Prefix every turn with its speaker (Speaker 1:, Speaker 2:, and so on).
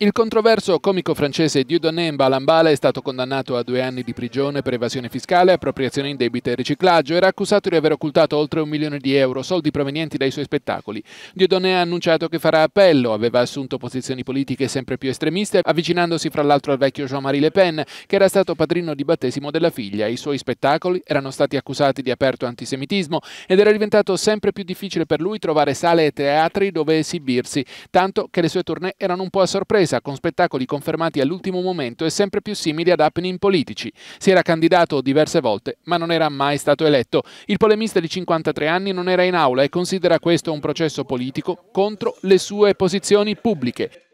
Speaker 1: Il controverso comico francese Dieudonné Mbalambala è stato condannato a due anni di prigione per evasione fiscale, appropriazione in indebita e riciclaggio. Era accusato di aver occultato oltre un milione di euro, soldi provenienti dai suoi spettacoli. Dieudonné ha annunciato che farà appello, aveva assunto posizioni politiche sempre più estremiste, avvicinandosi fra l'altro al vecchio Jean-Marie Le Pen, che era stato padrino di battesimo della figlia. I suoi spettacoli erano stati accusati di aperto antisemitismo ed era diventato sempre più difficile per lui trovare sale e teatri dove esibirsi, tanto che le sue tournée erano un po' a sorpresa contesa con spettacoli confermati all'ultimo momento e sempre più simili ad happening politici. Si era candidato diverse volte, ma non era mai stato eletto. Il polemista di 53 anni non era in aula e considera questo un processo politico contro le sue posizioni pubbliche.